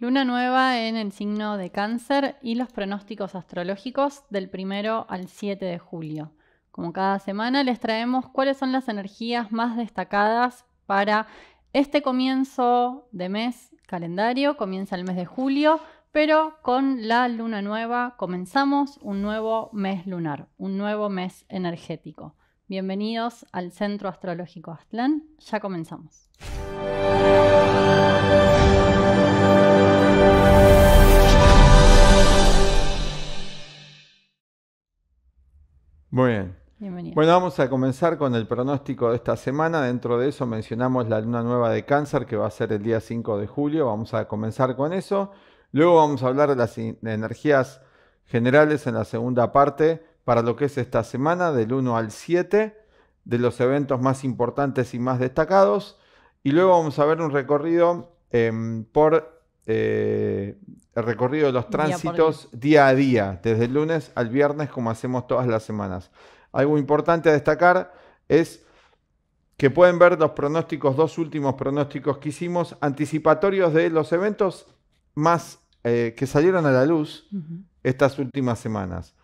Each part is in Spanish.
Luna nueva en el signo de cáncer y los pronósticos astrológicos del primero al 7 de julio. Como cada semana les traemos cuáles son las energías más destacadas para este comienzo de mes calendario, comienza el mes de julio, pero con la luna nueva comenzamos un nuevo mes lunar, un nuevo mes energético. Bienvenidos al Centro Astrológico astlán ya comenzamos. Muy bien. Bueno, vamos a comenzar con el pronóstico de esta semana. Dentro de eso mencionamos la luna nueva de cáncer que va a ser el día 5 de julio. Vamos a comenzar con eso. Luego vamos a hablar de las energías generales en la segunda parte para lo que es esta semana, del 1 al 7, de los eventos más importantes y más destacados. Y luego vamos a ver un recorrido em, por eh, el recorrido de los tránsitos día, a día, desde el lunes al viernes, como hacemos todas las semanas. Algo importante a destacar es que pueden ver los pronósticos, dos últimos pronósticos que hicimos, anticipatorios de los eventos más eh, que salieron a la luz estas últimas semanas.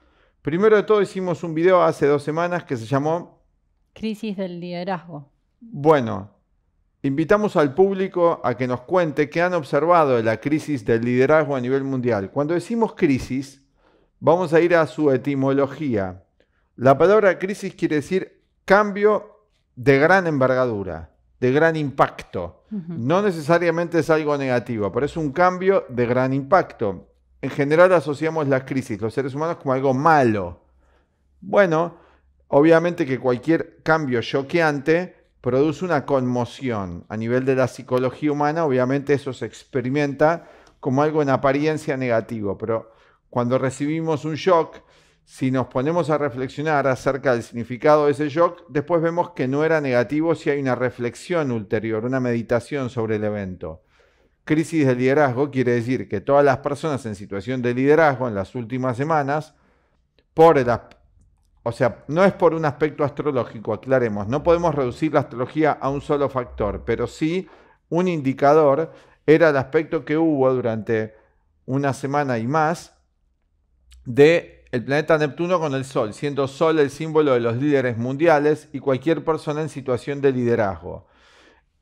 Primero de todo hicimos un video hace dos semanas que se llamó... Crisis del liderazgo. Bueno, Invitamos al público a que nos cuente qué han observado de la crisis del liderazgo a nivel mundial. Cuando decimos crisis, vamos a ir a su etimología. La palabra crisis quiere decir cambio de gran envergadura, de gran impacto. No necesariamente es algo negativo, pero es un cambio de gran impacto. En general asociamos las crisis, los seres humanos, como algo malo. Bueno, obviamente que cualquier cambio choqueante produce una conmoción. A nivel de la psicología humana, obviamente eso se experimenta como algo en apariencia negativo, pero cuando recibimos un shock, si nos ponemos a reflexionar acerca del significado de ese shock, después vemos que no era negativo si hay una reflexión ulterior, una meditación sobre el evento. Crisis de liderazgo quiere decir que todas las personas en situación de liderazgo en las últimas semanas, por el o sea, no es por un aspecto astrológico, aclaremos, no podemos reducir la astrología a un solo factor, pero sí un indicador era el aspecto que hubo durante una semana y más de el planeta Neptuno con el Sol, siendo Sol el símbolo de los líderes mundiales y cualquier persona en situación de liderazgo.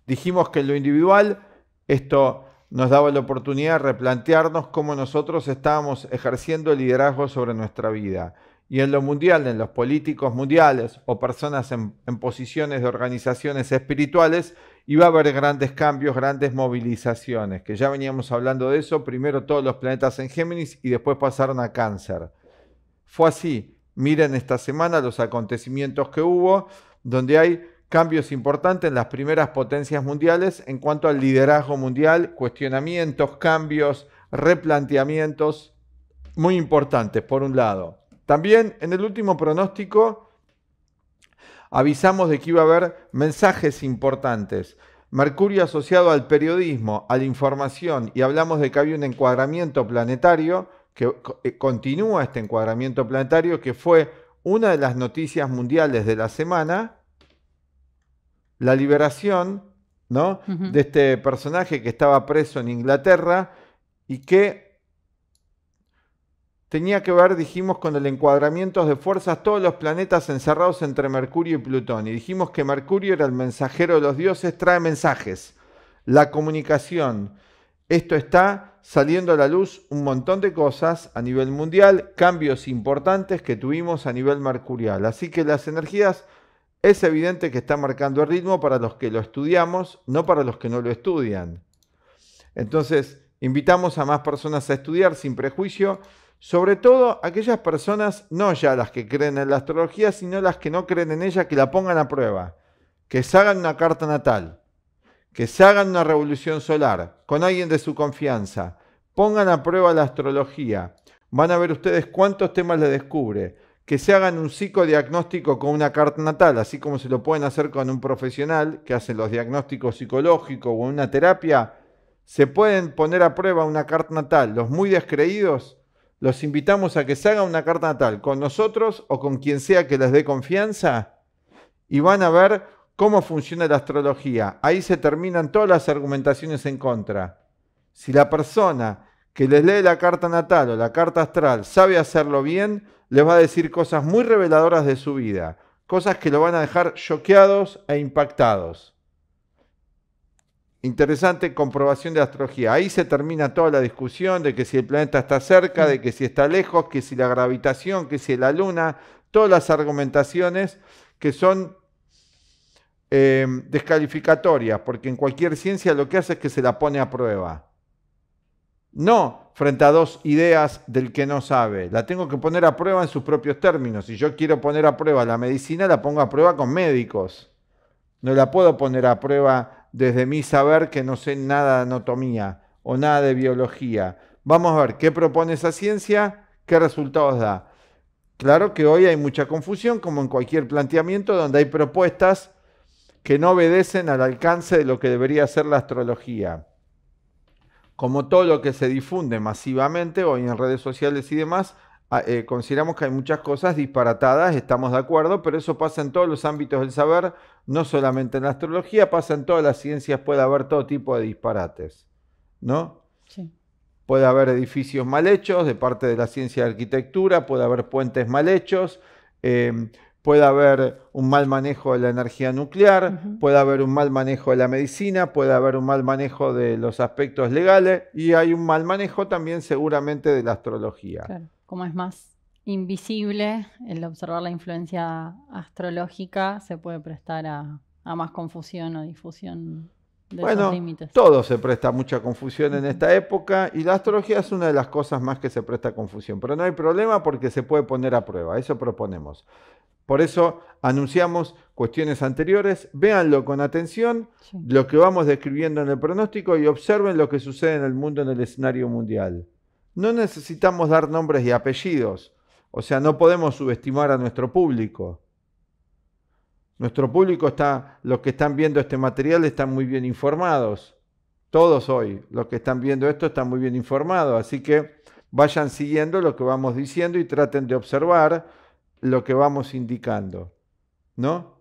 Dijimos que en lo individual esto nos daba la oportunidad de replantearnos cómo nosotros estábamos ejerciendo el liderazgo sobre nuestra vida y en lo mundial, en los políticos mundiales o personas en, posiciones de organizaciones espirituales, iba a haber grandes cambios, grandes movilizaciones, que ya veníamos hablando de eso, primero todos los planetas en Géminis y después pasaron a cáncer. Fue así, miren esta semana los acontecimientos que hubo, donde hay cambios importantes en las primeras potencias mundiales en cuanto al liderazgo mundial, cuestionamientos, cambios, replanteamientos muy importantes, por un lado también en el último pronóstico avisamos de que iba a haber mensajes importantes. Mercurio asociado al periodismo, a la información, y hablamos de que había un encuadramiento planetario, que eh, continúa este encuadramiento planetario, que fue una de las noticias mundiales de la semana, la liberación ¿no? de este personaje que estaba preso en Inglaterra y que tenía que ver, dijimos, con el encuadramiento de fuerzas todos los planetas encerrados entre Mercurio y Plutón. Y dijimos que Mercurio era el mensajero de los dioses, trae mensajes, la comunicación. Esto está saliendo a la luz un montón de cosas a nivel mundial, cambios importantes que tuvimos a nivel mercurial. Así que las energías es evidente que está marcando el ritmo para los que lo estudiamos, no para los que no lo estudian. Entonces, invitamos a más personas a estudiar sin prejuicio sobre todo aquellas personas, no ya las que creen en la astrología, sino las que no creen en ella, que la pongan a prueba, que se hagan una carta natal, que se hagan una revolución solar con alguien de su confianza, pongan a prueba la astrología, van a ver ustedes cuántos temas le descubre, que se hagan un psicodiagnóstico con una carta natal, así como se lo pueden hacer con un profesional que hace los diagnósticos psicológicos o una terapia, se pueden poner a prueba una carta natal, los muy descreídos, los invitamos a que se haga una carta natal con nosotros o con quien sea que les dé confianza y van a ver cómo funciona la astrología. Ahí se terminan todas las argumentaciones en contra. Si la persona que les lee la carta natal o la carta astral sabe hacerlo bien, les va a decir cosas muy reveladoras de su vida, cosas que lo van a dejar choqueados e impactados. Interesante comprobación de astrología. Ahí se termina toda la discusión de que si el planeta está cerca, de que si está lejos, que si la gravitación, que si la luna, todas las argumentaciones que son eh, descalificatorias, porque en cualquier ciencia lo que hace es que se la pone a prueba. No frente a dos ideas del que no sabe. La tengo que poner a prueba en sus propios términos. Si yo quiero poner a prueba la medicina, la pongo a prueba con médicos. No la puedo poner a prueba desde mi saber que no sé nada de anatomía o nada de biología. Vamos a ver qué propone esa ciencia, qué resultados da. Claro que hoy hay mucha confusión, como en cualquier planteamiento, donde hay propuestas que no obedecen al alcance de lo que debería ser la astrología. Como todo lo que se difunde masivamente hoy en redes sociales y demás, ah, eh, consideramos que hay muchas cosas disparatadas, estamos de acuerdo, pero eso pasa en todos los ámbitos del saber, no solamente en la astrología, pasa en todas las ciencias, puede haber todo tipo de disparates, ¿no? Sí. Puede haber edificios mal hechos de parte de la ciencia de arquitectura, puede haber puentes mal hechos, em, puede haber un mal manejo de la energía nuclear, puede haber un mal manejo de la medicina, puede haber un mal manejo de los aspectos legales y hay un mal manejo también seguramente de la astrología. Claro, como es más invisible, el observar la influencia astrológica se puede prestar a, más confusión o difusión de los límites. Todo se presta mucha confusión en esta época y la astrología es una de las cosas más que se presta confusión, pero no hay problema porque se puede poner a prueba, eso proponemos. Por eso anunciamos cuestiones anteriores, véanlo con atención, lo que vamos describiendo en el pronóstico y observen lo que sucede en el mundo en el escenario mundial. No necesitamos dar nombres y apellidos, o sea, no podemos subestimar a nuestro público. Nuestro público está, los que están viendo este material están muy bien informados. Todos hoy, los que están viendo esto están muy bien informados. Así que vayan siguiendo lo que vamos diciendo y traten de observar lo que vamos indicando. ¿No?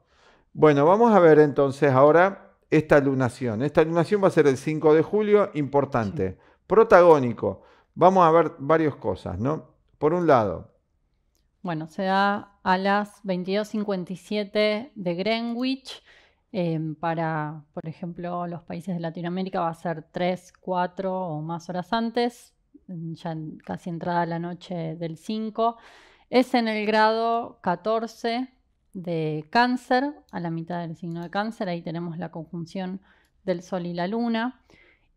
Bueno, vamos a ver entonces ahora esta lunación. Esta lunación va a ser el 5 de julio, importante. Protagónico. Vamos a ver varias cosas, ¿no? Por un lado, bueno, se da a las 22.57 de Greenwich. Em, para, por ejemplo, los países de Latinoamérica va a ser 3, 4 o más horas antes, ya casi entrada la noche del 5. Es en el grado 14 de cáncer, a la mitad del signo de cáncer, ahí tenemos la conjunción del Sol y la Luna.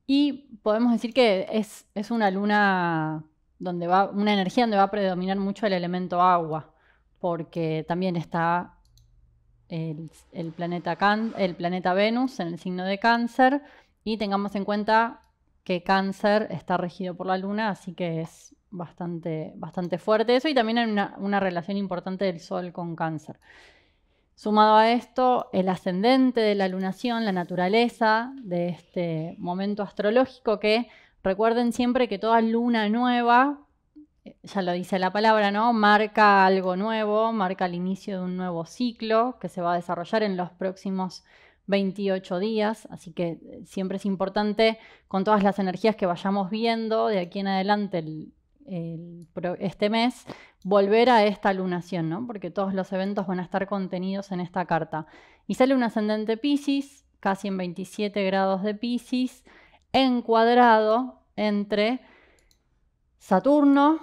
Y podemos decir que es, es una luna donde va, una energía donde va a predominar mucho el elemento agua, porque también está el, planeta, planeta Venus en el signo de cáncer, y tengamos en cuenta que cáncer está regido por la luna, así que es bastante, bastante fuerte eso, y también hay una, una relación importante del sol con cáncer. Sumado a esto, el ascendente de la lunación, la naturaleza de este momento astrológico que Recuerden siempre que toda luna nueva, eh, ya lo dice la palabra, ¿no? Marca algo nuevo, marca el inicio de un nuevo ciclo que se va a desarrollar en los próximos 28 días, así que eh, siempre es importante con todas las energías que vayamos viendo de aquí en adelante este mes, volver a esta lunación, porque todos los eventos van a estar contenidos en esta carta. Y sale un ascendente Pisces, casi en 27 grados de Pisces, cuadrado entre Saturno,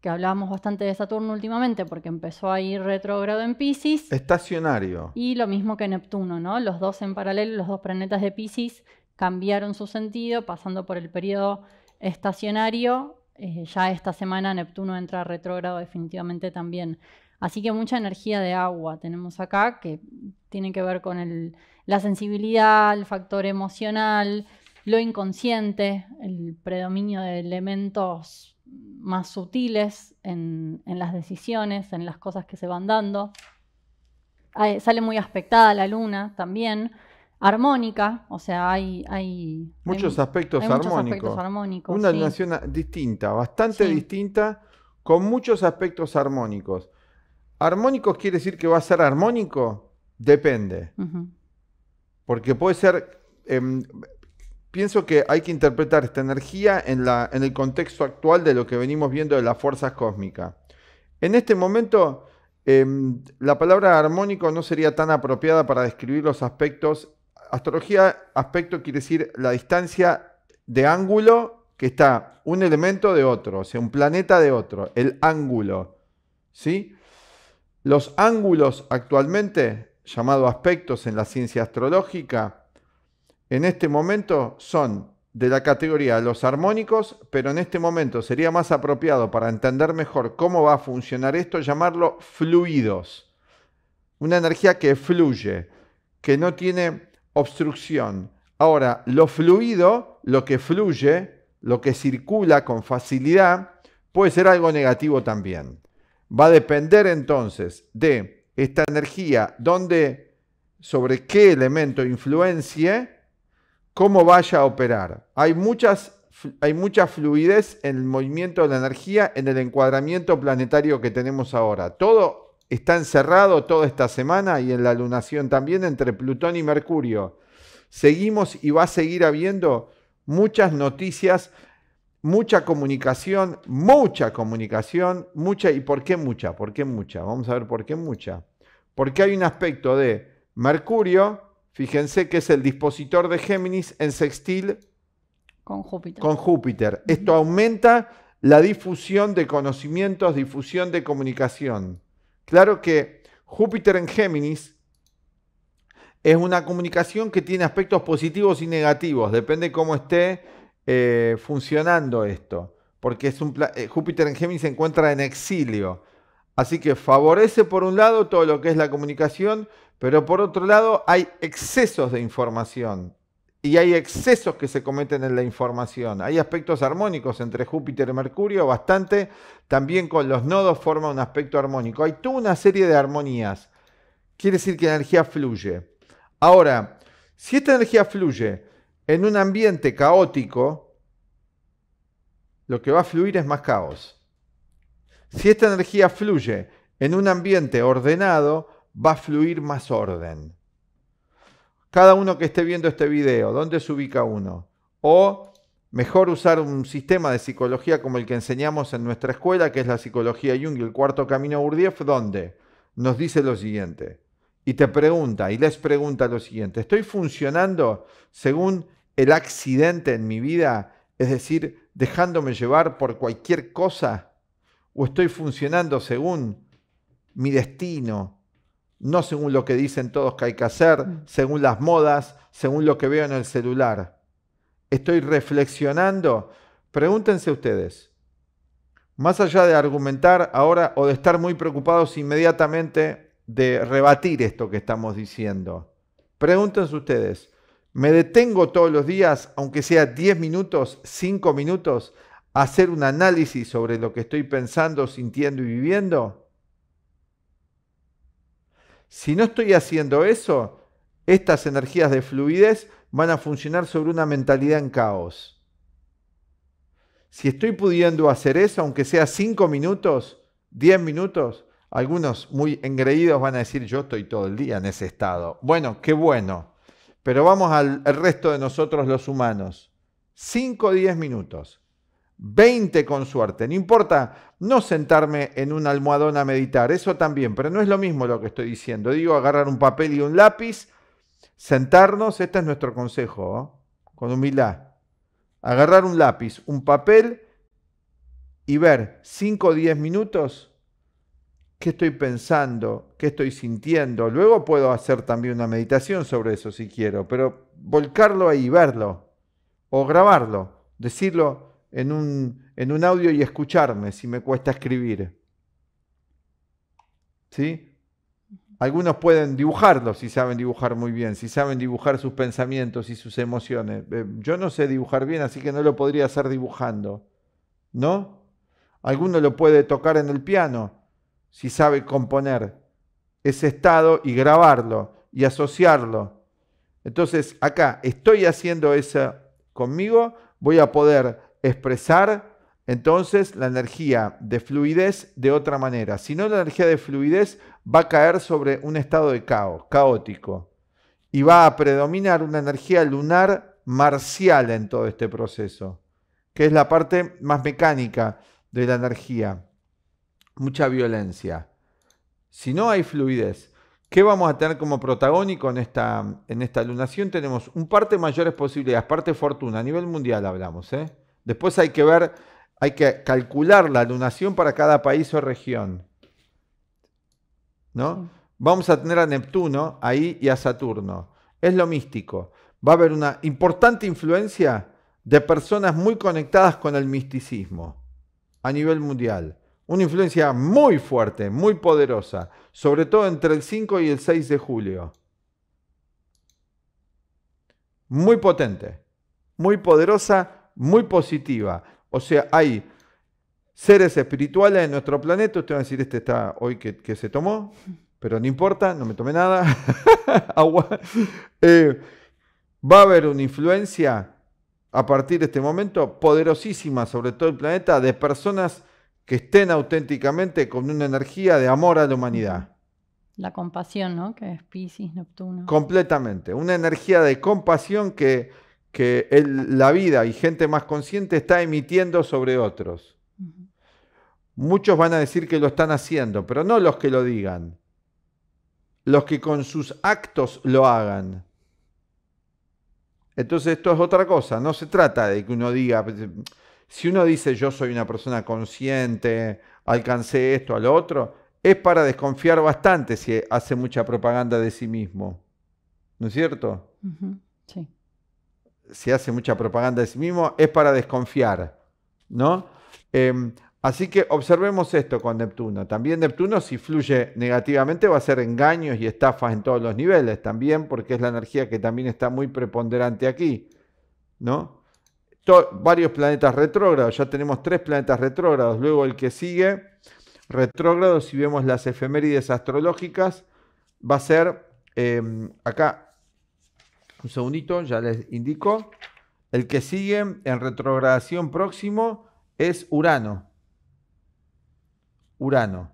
que hablábamos bastante de Saturno últimamente porque empezó a ir retrógrado en Pisces. Estacionario. Y lo mismo que Neptuno, ¿no? Los dos en paralelo, los dos planetas de Pisces cambiaron su sentido pasando por el periodo estacionario. Eh, ya esta semana Neptuno entra retrógrado definitivamente también. Así que mucha energía de agua tenemos acá que tiene que ver con la sensibilidad, el factor emocional, lo inconsciente, el predominio de elementos más sutiles en, las decisiones, en las cosas que se van dando. sale muy aspectada la luna también armónica, o sea, hay... hay muchos, aspectos, armónicos. muchos aspectos armónicos. Una nación distinta, bastante distinta, con muchos aspectos armónicos. ¿Armónicos quiere decir que va a ser armónico? Depende. Porque puede ser... Em, pienso que hay que interpretar esta energía en, la, en el contexto actual de lo que venimos viendo de las fuerzas cósmicas. En este momento, em, la palabra armónico no sería tan apropiada para describir los aspectos. Astrología, aspecto quiere decir la distancia de ángulo que está un elemento de otro, o sea, un planeta de otro, el ángulo. ¿sí? Los ángulos actualmente, llamado aspectos en la ciencia astrológica, en este momento son de la categoría los armónicos, pero en este momento sería más apropiado para entender mejor cómo va a funcionar esto llamarlo fluidos. Una energía que fluye, que no tiene obstrucción. Ahora, lo fluido, lo que fluye, lo que circula con facilidad, puede ser algo negativo también. Va a depender entonces de esta energía, donde, sobre qué elemento influencie cómo vaya a operar. Hay, muchas, hay mucha fluidez en el movimiento de la energía, en el encuadramiento planetario que tenemos ahora. Todo está encerrado toda esta semana y en la lunación también entre Plutón y Mercurio. Seguimos y va a seguir habiendo muchas noticias, mucha comunicación, mucha comunicación, mucha. ¿Y por qué mucha? ¿Por qué mucha? Vamos a ver por qué mucha. Porque hay un aspecto de Mercurio, Fíjense que es el dispositor de Géminis en sextil con Júpiter. Esto aumenta la difusión de conocimientos, difusión de comunicación. Claro que Júpiter en Géminis es una comunicación que tiene aspectos positivos y negativos, depende cómo esté eh, funcionando esto, porque eh, Júpiter en Géminis se encuentra en exilio, así que favorece por un lado todo lo que es la comunicación, pero por otro lado, hay excesos de información y hay excesos que se cometen en la información. Hay aspectos armónicos entre Júpiter y Mercurio, bastante. También con los nodos forma un aspecto armónico. Hay toda una serie de armonías. Quiere decir que la energía fluye. Ahora, si esta energía fluye en un ambiente caótico, lo que va a fluir es más caos. Si esta energía fluye en un ambiente ordenado, va a fluir más orden. Cada uno que esté viendo este video, ¿dónde se ubica uno? O mejor usar un sistema de psicología como el que enseñamos en nuestra escuela, que es la psicología Jung, el cuarto camino Gurdjieff, donde nos dice lo siguiente. Y te pregunta, y les pregunta lo siguiente, ¿estoy funcionando según el accidente en mi vida? Es decir, dejándome llevar por cualquier cosa? ¿O estoy funcionando según mi destino, no según lo que dicen todos que hay que hacer, mm. según las modas, según lo que veo en el celular. Estoy reflexionando. Pregúntense ustedes, más allá de argumentar ahora o de estar muy preocupados inmediatamente de rebatir esto que estamos diciendo, pregúntense ustedes, ¿me detengo todos los días, aunque sea 10 minutos, 5 minutos, a hacer un análisis sobre lo que estoy pensando, sintiendo y viviendo? Si no estoy haciendo eso, estas energías de fluidez van a funcionar sobre una mentalidad en caos. Si estoy pudiendo hacer eso, aunque sea 5 minutos, 10 minutos, algunos muy engreídos van a decir, yo estoy todo el día en ese estado. Bueno, qué bueno. Pero vamos al resto de nosotros los humanos. 5 o 10 minutos. 20 con suerte. No importa no sentarme en un almohadón a meditar, eso también, pero no es lo mismo lo que estoy diciendo. Digo, agarrar un papel y un lápiz, sentarnos, este es nuestro consejo, ¿eh? con humildad. Agarrar un lápiz, un papel y ver 5 o 10 minutos qué estoy pensando, qué estoy sintiendo. Luego puedo hacer también una meditación sobre eso si quiero, pero volcarlo ahí, verlo o grabarlo, decirlo en un, en un audio y escucharme si me cuesta escribir. ¿Sí? Algunos pueden dibujarlo si saben dibujar muy bien, si saben dibujar sus pensamientos y sus emociones. Eh, yo no sé dibujar bien, así que no lo podría hacer dibujando. ¿No? Alguno lo puede tocar en el piano si sabe componer ese estado y grabarlo y asociarlo. Entonces, acá estoy haciendo eso conmigo, voy a poder expresar entonces la energía de fluidez de otra manera. Si no, la energía de fluidez va a caer sobre un estado de caos, caótico, y va a predominar una energía lunar marcial en todo este proceso, que es la parte más mecánica de la energía. Mucha violencia. Si no hay fluidez, ¿qué vamos a tener como protagónico en esta, en esta lunación? Tenemos un parte mayores posibilidades, parte fortuna, a nivel mundial hablamos, ¿eh? Después hay que ver, hay que calcular la lunación para cada país o región. ¿No? Vamos a tener a Neptuno ahí y a Saturno. Es lo místico. Va a haber una importante influencia de personas muy conectadas con el misticismo a nivel mundial. Una influencia muy fuerte, muy poderosa, sobre todo entre el 5 y el 6 de julio. Muy potente, muy poderosa, muy positiva. O sea, hay seres espirituales en nuestro planeta. Usted va a decir, este está hoy que, se tomó, pero no importa, no me tomé nada. Agua. Eh, va a haber una influencia a partir de este momento poderosísima sobre todo el planeta de personas que estén auténticamente con una energía de amor a la humanidad. La compasión, ¿no? Que es Pisces, Neptuno. Completamente. Una energía de compasión que que la vida y gente más consciente está emitiendo sobre otros. Muchos van a decir que lo están haciendo, pero no los que lo digan, los que con sus actos lo hagan. Entonces esto es otra cosa, no se trata de que uno diga, si uno dice yo soy una persona consciente, alcancé esto, a lo otro, es para desconfiar bastante si hace mucha propaganda de sí mismo. ¿No es cierto? Sí se hace mucha propaganda de sí mismo, es para desconfiar, ¿no? Em, así que observemos esto con Neptuno. También Neptuno, si fluye negativamente, va a ser engaños y estafas en todos los niveles, también porque es la energía que también está muy preponderante aquí, ¿no? varios planetas retrógrados, ya tenemos tres planetas retrógrados, luego el que sigue, retrógrado, si vemos las efemérides astrológicas, va a ser em, acá un segundito, ya les indico. El que sigue en retrogradación próximo es Urano. Urano.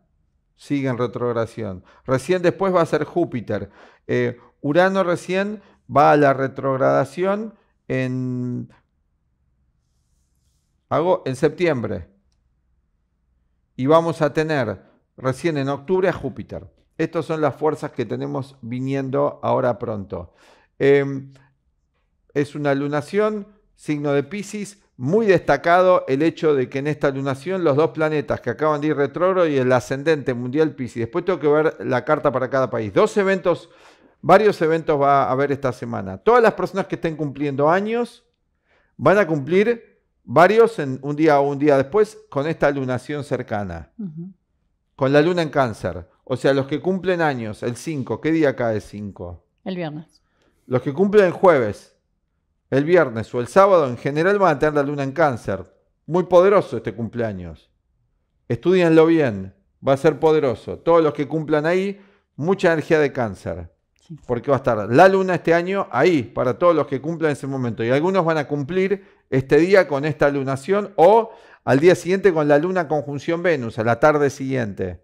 Sigue en retrogradación. Recién después va a ser Júpiter. Eh, Urano recién va a la retrogradación en, hago, en septiembre. Y vamos a tener recién en octubre a Júpiter. Estas son las fuerzas que tenemos viniendo ahora pronto. Em, es una lunación, signo de Pisces, muy destacado el hecho de que en esta lunación los dos planetas que acaban de ir retrógrado y el ascendente mundial Pisces. Después tengo que ver la carta para cada país. Dos eventos, varios eventos va a haber esta semana. Todas las personas que estén cumpliendo años van a cumplir varios en un día o un día después con esta lunación cercana. Con la luna en cáncer. O sea, los que cumplen años, el 5, ¿qué día cae el 5? El viernes. Los que cumplen el jueves, el viernes o el sábado en general van a tener la luna en cáncer. Muy poderoso este cumpleaños. Estudianlo bien, va a ser poderoso. Todos los que cumplan ahí, mucha energía de cáncer. Porque va a estar la luna este año ahí, para todos los que cumplan ese momento. Y algunos van a cumplir este día con esta lunación o al día siguiente con la luna conjunción Venus, a la tarde siguiente.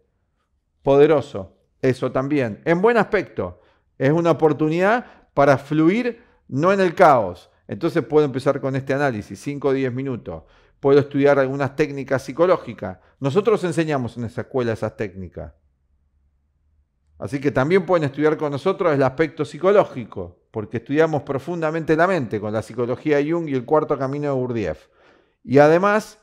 Poderoso, eso también. En buen aspecto, es una oportunidad para fluir no en el caos. Entonces puedo empezar con este análisis, 5 o 10 minutos. Puedo estudiar algunas técnicas psicológicas. Nosotros enseñamos en esa escuela esas técnicas. Así que también pueden estudiar con nosotros el aspecto psicológico, porque estudiamos profundamente la mente con la psicología de Jung y el cuarto camino de Gurdjieff. Y además,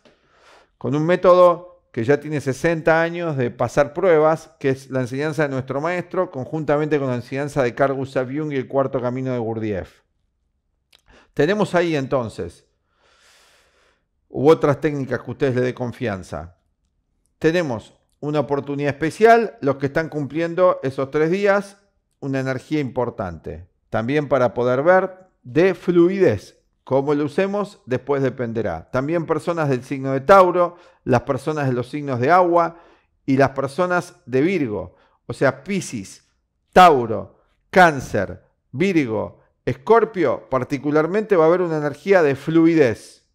con un método que ya tiene 60 años de pasar pruebas, que es la enseñanza de nuestro maestro, conjuntamente con la enseñanza de Carl Gustav y el cuarto camino de Gurdjieff. Tenemos ahí entonces, u otras técnicas que ustedes le dé confianza. Tenemos una oportunidad especial, los que están cumpliendo esos tres días, una energía importante. También para poder ver de fluidez Cómo lo usemos después dependerá. También personas del signo de Tauro, las personas de los signos de agua y las personas de Virgo. O sea, Piscis, Tauro, Cáncer, Virgo, Escorpio, particularmente va a haber una energía de fluidez.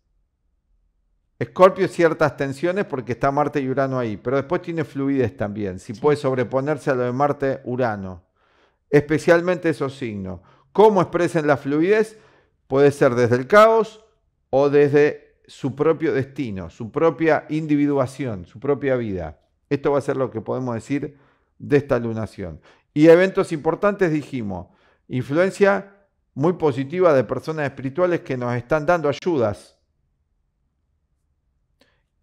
Escorpio ciertas tensiones porque está Marte y Urano ahí, pero después tiene fluidez también, si puede sobreponerse a lo de Marte-Urano, especialmente esos signos. ¿Cómo expresen la fluidez? Puede ser desde el caos o desde su propio destino, su propia individuación, su propia vida. Esto va a ser lo que podemos decir de esta lunación. Y eventos importantes dijimos, influencia muy positiva de personas espirituales que nos están dando ayudas.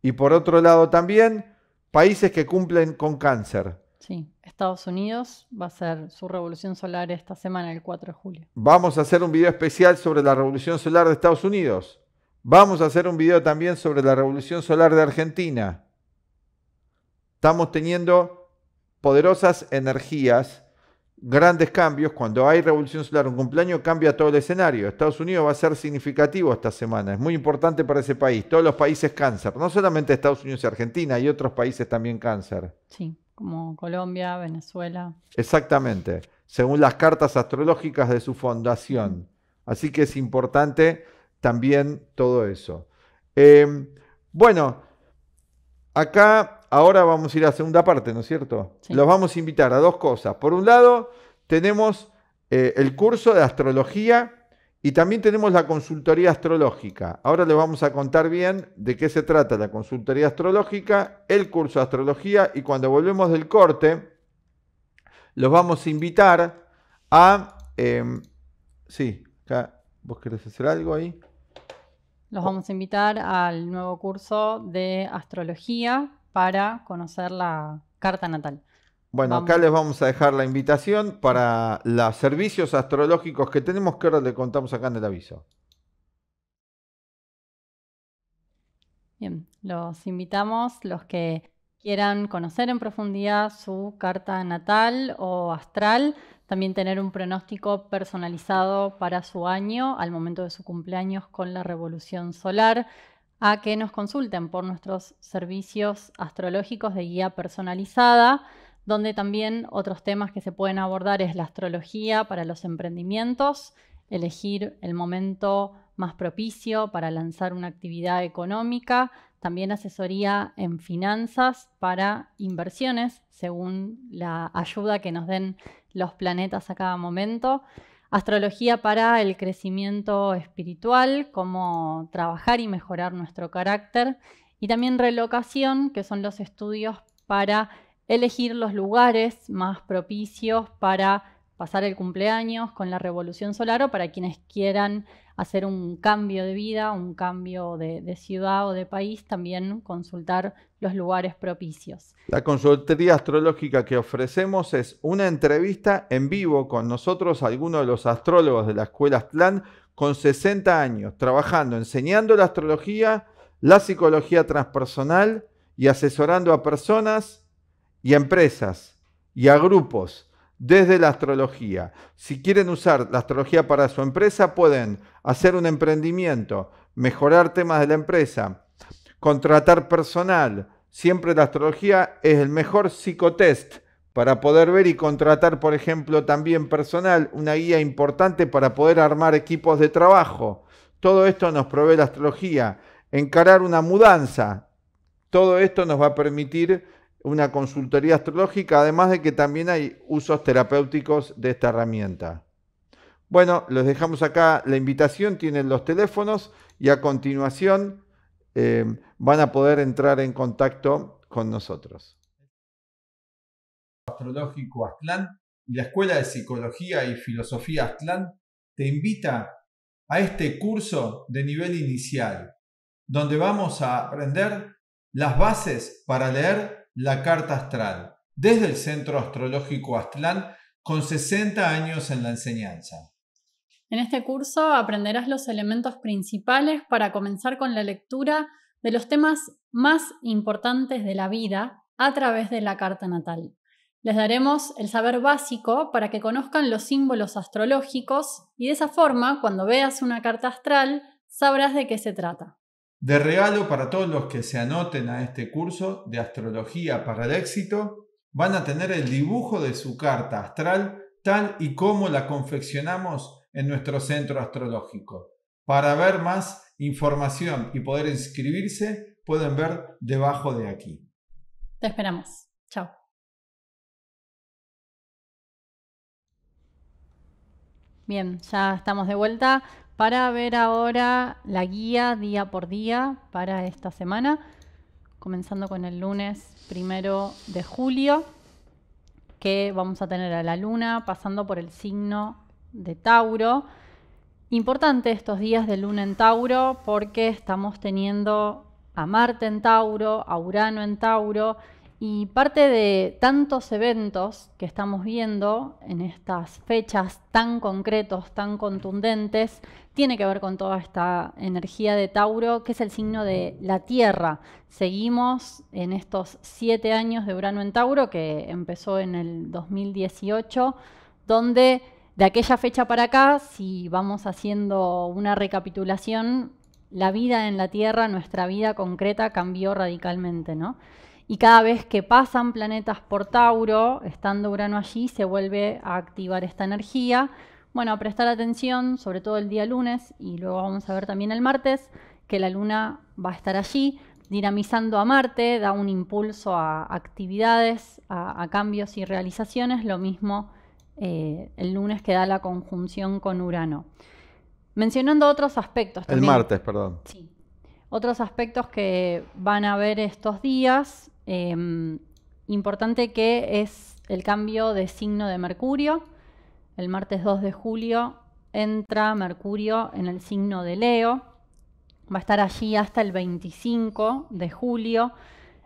Y por otro lado también, países que cumplen con cáncer. Sí, Estados Unidos va a hacer su revolución solar esta semana, el 4 de julio. Vamos a hacer un video especial sobre la revolución solar de Estados Unidos. Vamos a hacer un video también sobre la revolución solar de Argentina. Estamos teniendo poderosas energías, grandes cambios. Cuando hay revolución solar, un cumpleaños cambia todo el escenario. Estados Unidos va a ser significativo esta semana. Es muy importante para ese país. Todos los países cáncer. No solamente Estados Unidos y Argentina, hay otros países también cáncer. Sí como Colombia, Venezuela. Exactamente, según las cartas astrológicas de su fundación. Así que es importante también todo eso. Em, bueno, acá ahora vamos a ir a la segunda parte, ¿no es cierto? Los vamos a invitar a dos cosas. Por un lado, tenemos eh, el curso de astrología y también tenemos la consultoría astrológica. Ahora les vamos a contar bien de qué se trata la consultoría astrológica, el curso de astrología y cuando volvemos del corte, los vamos a invitar a... Em, sí, acá, ¿vos querés hacer algo ahí? Los vamos a invitar al nuevo curso de astrología para conocer la carta natal. Bueno, acá les vamos a dejar la invitación para los servicios astrológicos que tenemos, que ahora le contamos acá en el aviso. Bien, los invitamos, los que quieran conocer en profundidad su carta natal o astral, también tener un pronóstico personalizado para su año al momento de su cumpleaños con la revolución solar, a que nos consulten por nuestros servicios astrológicos de guía personalizada donde también otros temas que se pueden abordar es la astrología para los emprendimientos, elegir el momento más propicio para lanzar una actividad económica, también asesoría en finanzas para inversiones según la ayuda que nos den los planetas a cada momento, astrología para el crecimiento espiritual, cómo trabajar y mejorar nuestro carácter, y también relocación, que son los estudios para elegir los lugares más propicios para pasar el cumpleaños con la revolución solar o para quienes quieran hacer un cambio de vida, un cambio de, ciudad o de país, también consultar los lugares propicios. La consultoría astrológica que ofrecemos es una entrevista en vivo con nosotros, algunos de los astrólogos de la escuela Aztlán, con 60 años, trabajando, enseñando la astrología, la psicología transpersonal y asesorando a personas y a empresas y a grupos desde la astrología. Si quieren usar la astrología para su empresa, pueden hacer un emprendimiento, mejorar temas de la empresa, contratar personal. Siempre la astrología es el mejor psicotest para poder ver y contratar, por ejemplo, también personal, una guía importante para poder armar equipos de trabajo. Todo esto nos provee la astrología. Encarar una mudanza. Todo esto nos va a permitir una consultoría astrológica, además de que también hay usos terapéuticos de esta herramienta. Bueno, los dejamos acá la invitación, tienen los teléfonos y a continuación eh, van a poder entrar en contacto con nosotros. Astrológico Aztlán y la Escuela de Psicología y Filosofía Aztlán te invita a este curso de nivel inicial, donde vamos a aprender las bases para leer la carta astral desde el Centro Astrológico Astlán con 60 años en la enseñanza. En este curso aprenderás los elementos principales para comenzar con la lectura de los temas más importantes de la vida a través de la carta natal. Les daremos el saber básico para que conozcan los símbolos astrológicos y de esa forma, cuando veas una carta astral, sabrás de qué se trata. De regalo para todos los que se anoten a este curso de astrología para el éxito, van a tener el dibujo de su carta astral tal y como la confeccionamos en nuestro centro astrológico. Para ver más información y poder inscribirse, pueden ver debajo de aquí. Te esperamos. Chao. Bien, ya estamos de vuelta para ver ahora la guía día por día para esta semana, comenzando con el lunes primero de julio, que vamos a tener a la luna pasando por el signo de Tauro. Importante estos días de luna en Tauro porque estamos teniendo a Marte en Tauro, a Urano en Tauro y parte de tantos eventos que estamos viendo en estas fechas tan concretos, tan contundentes, tiene que ver con toda esta energía de Tauro, que es el signo de la Tierra. Seguimos en estos siete años de Urano en Tauro, que empezó en el 2018, donde de aquella fecha para acá, si vamos haciendo una recapitulación, la vida en la Tierra, nuestra vida concreta, cambió radicalmente, ¿no? Y cada vez que pasan planetas por Tauro, estando Urano allí, se vuelve a activar esta energía bueno, prestar atención, sobre todo el día lunes y luego vamos a ver también el martes, que la luna va a estar allí dinamizando a Marte, da un impulso a actividades, a, cambios y realizaciones, lo mismo eh, el lunes que da la conjunción con Urano. Mencionando otros aspectos. el martes, perdón. Sí. Otros aspectos que van a ver estos días, eh, importante que es el cambio de signo de Mercurio el martes 2 de julio entra Mercurio en el signo de Leo. Va a estar allí hasta el 25 de julio.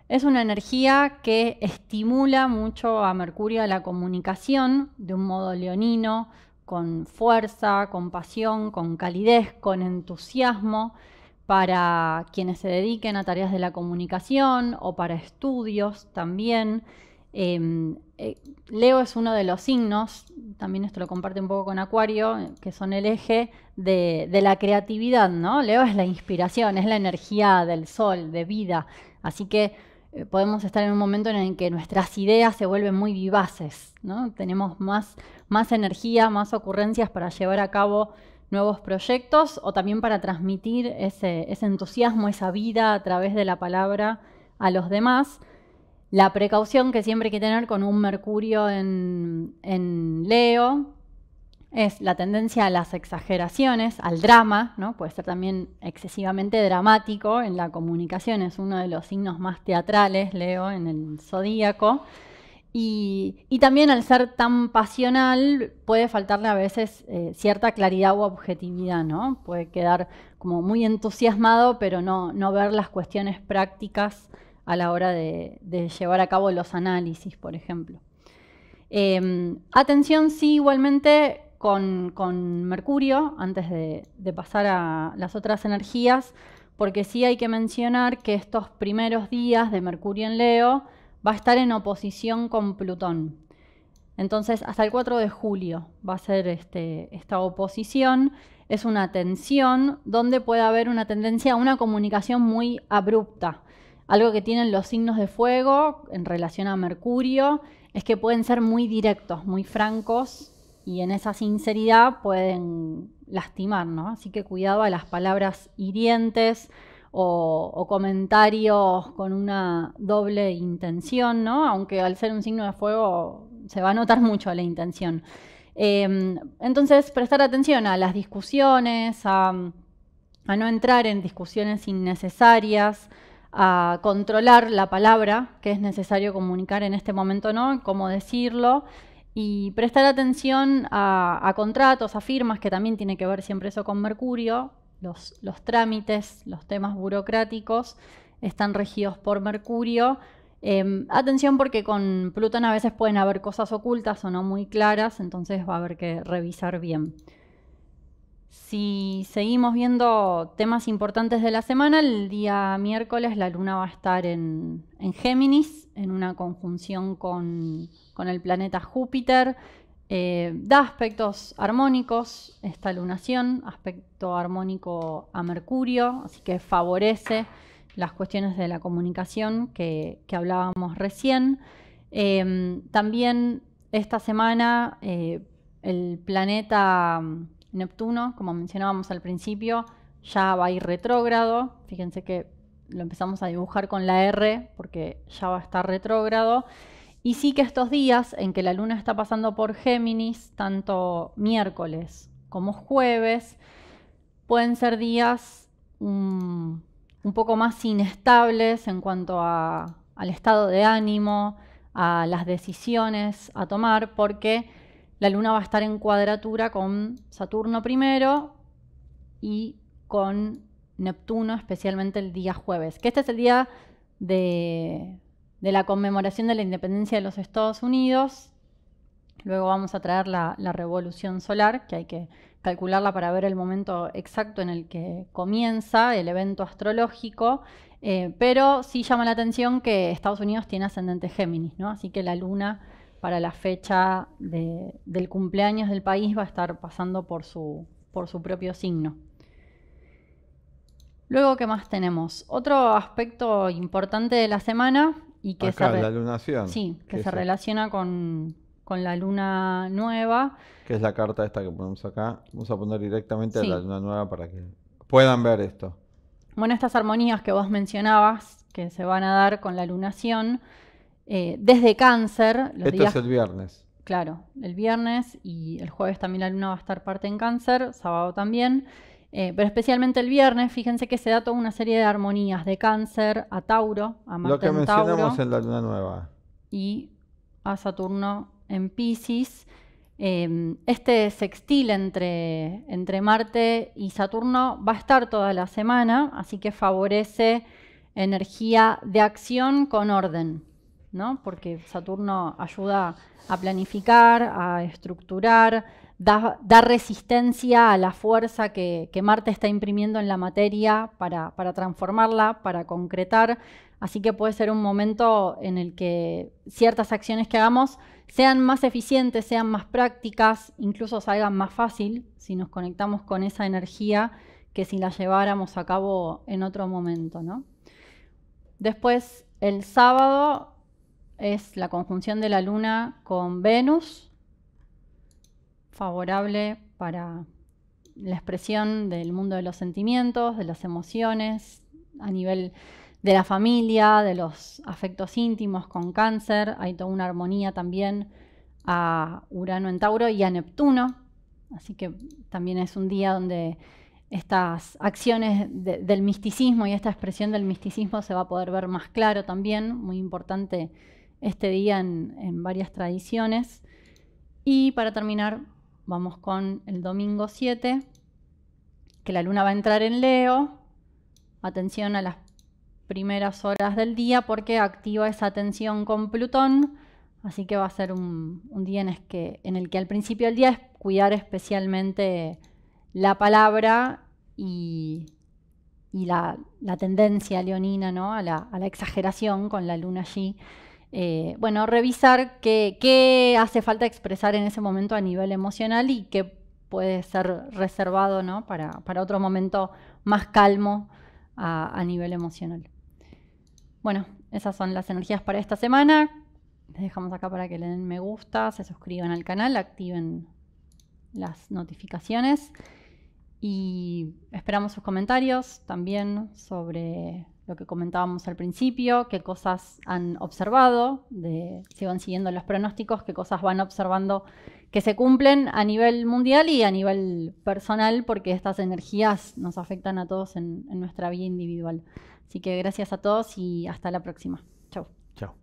Es una energía que estimula mucho a Mercurio a la comunicación de un modo leonino, con fuerza, con pasión, con calidez, con entusiasmo para quienes se dediquen a tareas de la comunicación o para estudios también. Em, eh, Leo es uno de los signos, también esto lo comparte un poco con Acuario, que son el eje de, la creatividad, ¿no? Leo es la inspiración, es la energía del sol, de vida. Así que eh, podemos estar en un momento en el que nuestras ideas se vuelven muy vivaces, ¿no? Tenemos más, energía, más ocurrencias para llevar a cabo nuevos proyectos o también para transmitir ese entusiasmo, esa vida a través de la palabra a los demás. La precaución que siempre hay que tener con un Mercurio en, Leo es la tendencia a las exageraciones, al drama, Puede ser también excesivamente dramático en la comunicación, es uno de los signos más teatrales, Leo, en el zodíaco. Y, también al ser tan pasional puede faltarle a veces eh, cierta claridad o objetividad, ¿no? Puede quedar como muy entusiasmado, pero no, no ver las cuestiones prácticas a la hora de, llevar a cabo los análisis, por ejemplo. Em, atención, sí, igualmente con, Mercurio, antes de, pasar a las otras energías, porque sí hay que mencionar que estos primeros días de Mercurio en Leo va a estar en oposición con Plutón. Entonces, hasta el 4 de julio va a ser este, esta oposición. Es una tensión donde puede haber una tendencia a una comunicación muy abrupta algo que tienen los signos de fuego en relación a Mercurio es que pueden ser muy directos, muy francos y en esa sinceridad pueden lastimar, Así que cuidado a las palabras hirientes o, comentarios con una doble intención, ¿no? Aunque al ser un signo de fuego se va a notar mucho la intención. Em, entonces, prestar atención a las discusiones, a no entrar en discusiones innecesarias, a controlar la palabra que es necesario comunicar en este momento, ¿no? Cómo decirlo y prestar atención a, contratos, a firmas, que también tiene que ver siempre eso con Mercurio, los, trámites, los temas burocráticos están regidos por Mercurio. Em, atención porque con Plutón a veces pueden haber cosas ocultas o no muy claras, entonces va a haber que revisar bien. Si seguimos viendo temas importantes de la semana, el día miércoles la luna va a estar en, Géminis, en una conjunción con, el planeta Júpiter. Eh, da aspectos armónicos esta lunación, aspecto armónico a Mercurio, así que favorece las cuestiones de la comunicación que, hablábamos recién. Em, también esta semana eh, el planeta Neptuno, como mencionábamos al principio, ya va a ir retrógrado. Fíjense que lo empezamos a dibujar con la R porque ya va a estar retrógrado. Y sí que estos días en que la luna está pasando por Géminis, tanto miércoles como jueves, pueden ser días mm, un poco más inestables en cuanto al estado de ánimo, a las decisiones a tomar, porque la Luna va a estar en cuadratura con Saturno primero y con Neptuno, especialmente el día jueves, que este es el día de, la conmemoración de la independencia de los Estados Unidos. Luego vamos a traer la, revolución solar, que hay que calcularla para ver el momento exacto en el que comienza el evento astrológico. Eh, pero sí llama la atención que Estados Unidos tiene ascendente Géminis, ¿no? Así que la luna para la fecha del cumpleaños del país va a estar pasando por su, por su propio signo. Luego, ¿qué más tenemos? Otro aspecto importante de la semana y que Acá, la lunación. Sí, que se relaciona con, la luna nueva. Que es la carta esta que ponemos acá. Vamos a poner directamente la luna nueva para que puedan ver esto. Bueno, estas armonías que vos mencionabas, que se van a dar con la lunación, eh, desde cáncer. Esto es el viernes. Claro, el viernes y el jueves también la luna va a estar parte en cáncer, sábado también. Eh, pero especialmente el viernes, fíjense que se da toda una serie de armonías de cáncer a Tauro, a Marte Lo que mencionamos en la luna nueva. Y a Saturno en Pisces. Em, este sextil entre, entre Marte y Saturno va a estar toda la semana, así que favorece energía de acción con orden. Porque Saturno ayuda a planificar, a estructurar, da, resistencia a la fuerza que, Marte está imprimiendo en la materia para, transformarla, para concretar. Así que puede ser un momento en el que ciertas acciones que hagamos sean más eficientes, sean más prácticas, incluso salgan más fácil si nos conectamos con esa energía que si la lleváramos a cabo en otro momento, Después, el sábado es la conjunción de la Luna con Venus, favorable para la expresión del mundo de los sentimientos, de las emociones, a nivel de la familia, de los afectos íntimos con cáncer. Hay toda una armonía también a Urano en Tauro y a Neptuno. Así que también es un día donde estas acciones del misticismo y esta expresión del misticismo se va a poder ver más claro también. Muy importante este día en, varias tradiciones. Y para terminar, vamos con el domingo 7, que la luna va a entrar en Leo. Atención a las primeras horas del día porque activa esa atención con Plutón. Así que va a ser un, día en, que, en el que al principio del día es cuidar especialmente la palabra y, la, tendencia leonina ¿no? a, la, a la exageración con la luna allí. Eh, bueno, revisar qué, hace falta expresar en ese momento a nivel emocional y qué puede ser reservado para, otro momento más calmo a, a nivel emocional. Bueno, esas son las energías para esta semana. Les dejamos acá para que le den me gusta, se suscriban al canal, activen las notificaciones y esperamos sus comentarios también sobre lo que comentábamos al principio, qué cosas han observado, de, si van siguiendo los pronósticos, qué cosas van observando que se cumplen a nivel mundial y a nivel personal, porque estas energías nos afectan a todos en, nuestra vida individual. Así que gracias a todos y hasta la próxima. Chao. Chao.